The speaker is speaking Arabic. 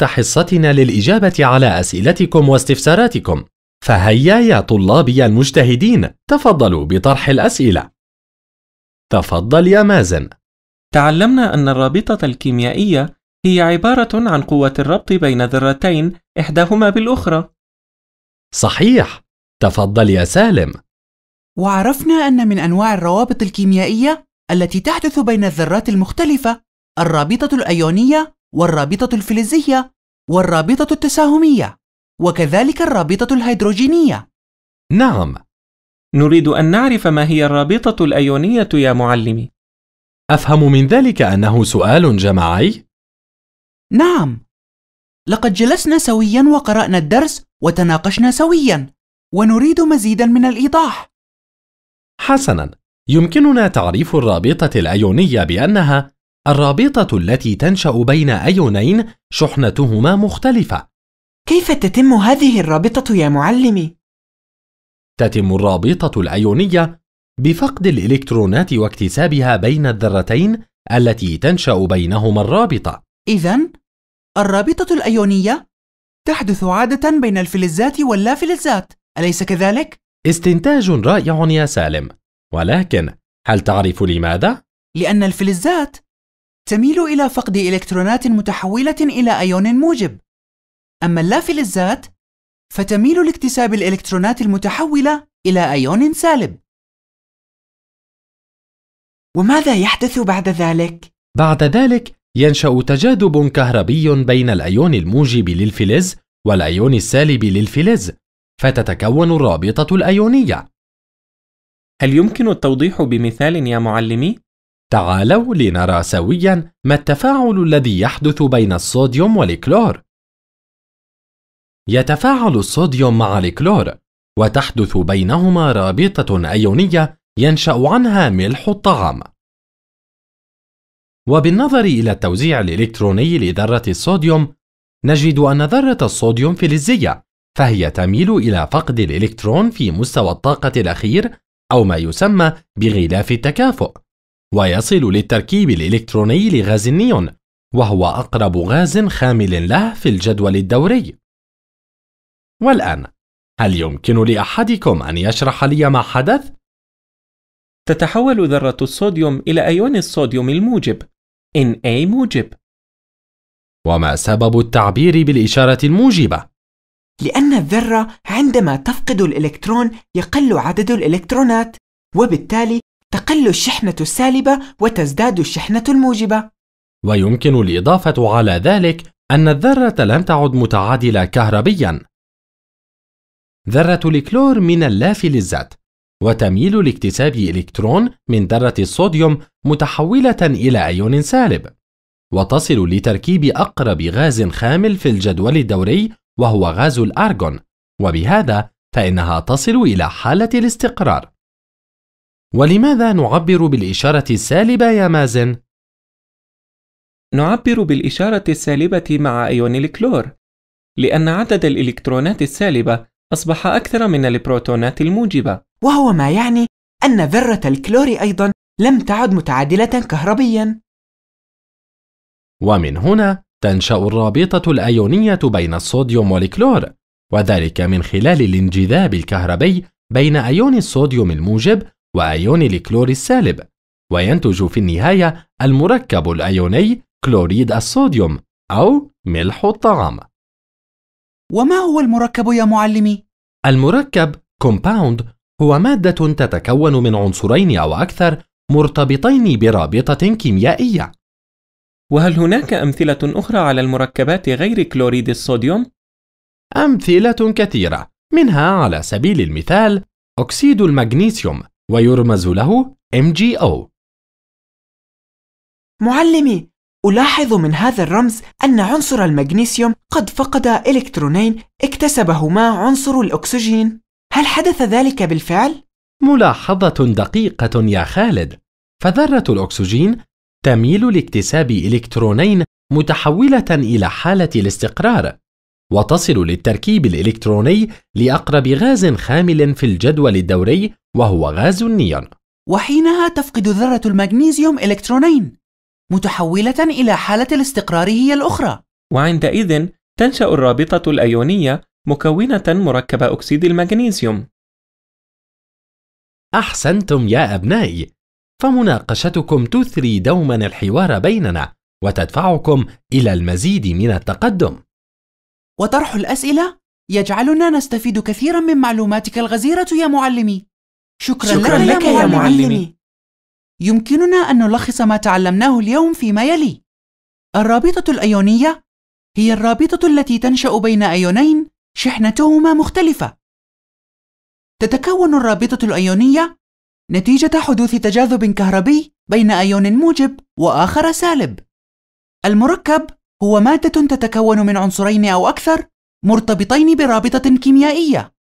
تحت حصتنا للإجابة على أسئلتكم واستفساراتكم فهيا يا طلابي المجتهدين تفضلوا بطرح الأسئلة تفضل يا مازن تعلمنا أن الرابطة الكيميائية هي عبارة عن قوة الربط بين ذرتين إحداهما بالأخرى صحيح تفضل يا سالم وعرفنا أن من أنواع الروابط الكيميائية التي تحدث بين الذرات المختلفة الرابطة الأيونية والرابطة الفلزية والرابطة التساهمية وكذلك الرابطة الهيدروجينية نعم نريد أن نعرف ما هي الرابطة الأيونية يا معلمي أفهم من ذلك أنه سؤال جماعي؟ نعم لقد جلسنا سويا وقرأنا الدرس وتناقشنا سويا ونريد مزيدا من الإيضاح حسنا يمكننا تعريف الرابطة الأيونية بأنها الرابطة التي تنشأ بين أيونين شحنتهما مختلفة. كيف تتم هذه الرابطة يا معلمي؟ تتم الرابطة الأيونية بفقد الإلكترونات واكتسابها بين الذرتين التي تنشأ بينهما الرابطة. إذا الرابطة الأيونية تحدث عادة بين الفلزات واللافلزات، أليس كذلك؟ استنتاج رائع يا سالم، ولكن هل تعرف لماذا؟ لأن الفلزات تميل إلى فقد إلكترونات متحولة إلى أيون موجب، أما اللافلزات فتميل لاكتساب الإلكترونات المتحولة إلى أيون سالب. وماذا يحدث بعد ذلك؟ بعد ذلك ينشأ تجاذب كهربي بين الأيون الموجب للفلز والأيون السالب للفلز، فتتكون الرابطة الأيونية. هل يمكن التوضيح بمثال يا معلمي؟ تعالوا لنرى سويا ما التفاعل الذي يحدث بين الصوديوم والكلور يتفاعل الصوديوم مع الكلور وتحدث بينهما رابطة أيونية ينشأ عنها ملح الطعام وبالنظر إلى التوزيع الإلكتروني لذرة الصوديوم نجد أن ذرة الصوديوم فلزية فهي تميل إلى فقد الإلكترون في مستوى الطاقة الأخير أو ما يسمى بغلاف التكافؤ ويصل للتركيب الإلكتروني لغاز النيون وهو أقرب غاز خامل له في الجدول الدوري والآن هل يمكن لأحدكم أن يشرح لي ما حدث؟ تتحول ذرة الصوديوم إلى أيون الصوديوم الموجب Na موجب وما سبب التعبير بالإشارة الموجبة؟ لأن الذرة عندما تفقد الإلكترون يقل عدد الإلكترونات وبالتالي تقل الشحنة السالبة وتزداد الشحنة الموجبة. ويمكن الإضافة على ذلك أن الذرة لم تعد متعادلة كهربيًا. ذرة الكلور من اللاف للذات، وتميل لاكتساب إلكترون من ذرة الصوديوم متحولة إلى أيون سالب، وتصل لتركيب أقرب غاز خامل في الجدول الدوري وهو غاز الأرجون، وبهذا فإنها تصل إلى حالة الاستقرار. ولماذا نعبر بالإشارة السالبة يا مازن؟ نعبر بالإشارة السالبة مع أيون الكلور لأن عدد الإلكترونات السالبة أصبح أكثر من البروتونات الموجبة وهو ما يعني أن ذرة الكلور أيضا لم تعد متعادلة كهربيا ومن هنا تنشأ الرابطة الأيونية بين الصوديوم والكلور وذلك من خلال الانجذاب الكهربي بين أيون الصوديوم الموجب وأيون الكلور السالب وينتج في النهاية المركب الأيوني كلوريد الصوديوم أو ملح الطعام وما هو المركب يا معلمي؟ المركب كومباوند هو مادة تتكون من عنصرين أو أكثر مرتبطين برابطة كيميائية وهل هناك أمثلة أخرى على المركبات غير كلوريد الصوديوم؟ أمثلة كثيرة منها على سبيل المثال أكسيد المغنيسيوم ويرمز له MGO معلمي ألاحظ من هذا الرمز أن عنصر المغنيسيوم قد فقد إلكترونين اكتسبهما عنصر الأكسجين هل حدث ذلك بالفعل؟ ملاحظة دقيقة يا خالد فذرة الأكسجين تميل لاكتساب إلكترونين متحولة إلى حالة الاستقرار وتصل للتركيب الإلكتروني لأقرب غاز خامل في الجدول الدوري وهو غاز النيون وحينها تفقد ذرة المغنيسيوم إلكترونين متحولة إلى حالة الاستقرار هي الأخرى وعندئذ تنشأ الرابطة الأيونية مكونة مركب أكسيد المغنيسيوم أحسنتم يا أبنائي فمناقشتكم تثري دوما الحوار بيننا وتدفعكم إلى المزيد من التقدم وطرح الأسئلة يجعلنا نستفيد كثيرا من معلوماتك الغزيرة يا معلمي شكرا, شكرا لك, لك يا, معلمي. يا معلمي يمكننا أن نلخص ما تعلمناه اليوم فيما يلي الرابطة الأيونية هي الرابطة التي تنشأ بين أيونين شحنتهما مختلفة تتكون الرابطة الأيونية نتيجة حدوث تجاذب كهربي بين أيون موجب وآخر سالب المركب هو مادة تتكون من عنصرين أو أكثر مرتبطين برابطة كيميائية